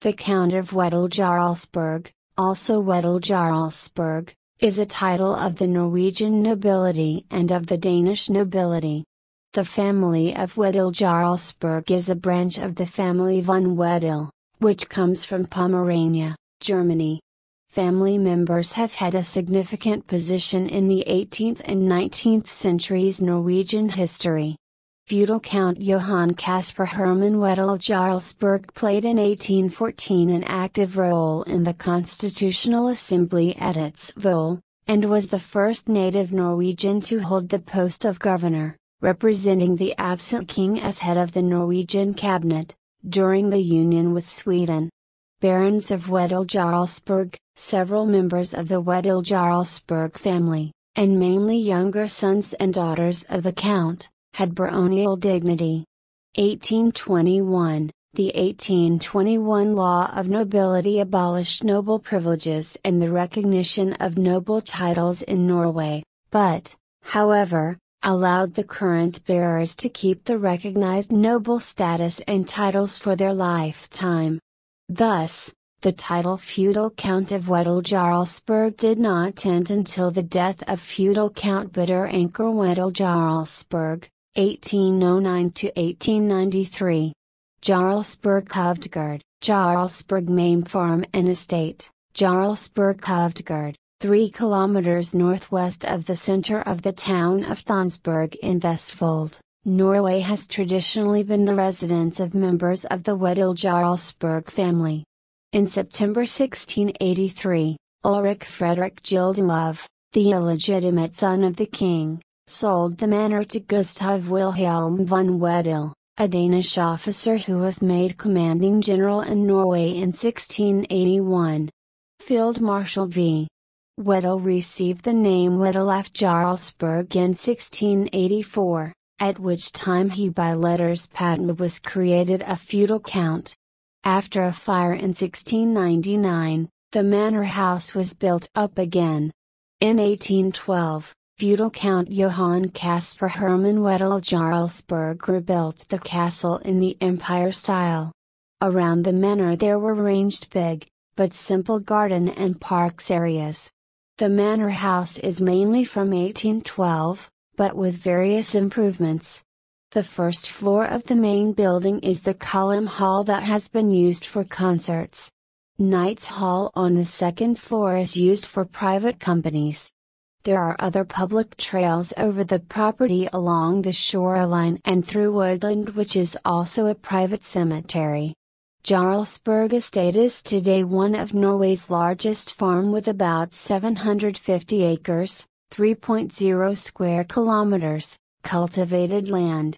The Count of Wedel Jarlsberg, also Wedel Jarlsberg, is a title of the Norwegian nobility and of the Danish nobility. The family of Wedel Jarlsberg is a branch of the family von Wedel, which comes from Pomerania, Germany family members have had a significant position in the 18th and 19th centuries Norwegian history. Feudal Count Johan Caspar Herman Wedel Jarlsberg played in 1814 an active role in the Constitutional Assembly at its and was the first native Norwegian to hold the post of governor, representing the absent king as head of the Norwegian cabinet, during the union with Sweden barons of Wedel-Jarlsberg, several members of the Wedel-Jarlsberg family, and mainly younger sons and daughters of the count, had baronial dignity. 1821 The 1821 law of nobility abolished noble privileges and the recognition of noble titles in Norway, but, however, allowed the current bearers to keep the recognized noble status and titles for their lifetime. Thus, the title feudal count of Wedel Jarlsberg did not end until the death of feudal count Bitter Anchor Wedel Jarlsberg, 1809 to 1893. Jarlsberg Hovdegard, Jarlsberg main farm and estate, Jarlsberg Hovdegard, 3 kilometers northwest of the center of the town of Thonsberg in Vestfold. Norway has traditionally been the residence of members of the Wedel Jarlsberg family. In September 1683, Ulrich Frederick Gildelove, the illegitimate son of the king, sold the manor to Gustav Wilhelm von Wedel, a Danish officer who was made commanding general in Norway in 1681. Field Marshal v. Wedel received the name Wedel F. Jarlsberg in 1684 at which time he by letters patent was created a feudal count. After a fire in 1699, the manor house was built up again. In 1812, feudal Count Johann Caspar Hermann Wedel Jarlsberg rebuilt the castle in the Empire style. Around the manor there were ranged big, but simple garden and parks areas. The manor house is mainly from 1812, but with various improvements. The first floor of the main building is the column hall that has been used for concerts. Knights Hall on the second floor is used for private companies. There are other public trails over the property along the shoreline and through woodland which is also a private cemetery. Jarlsberg Estate is today one of Norway's largest farm with about 750 acres, 3.0 square kilometers, cultivated land.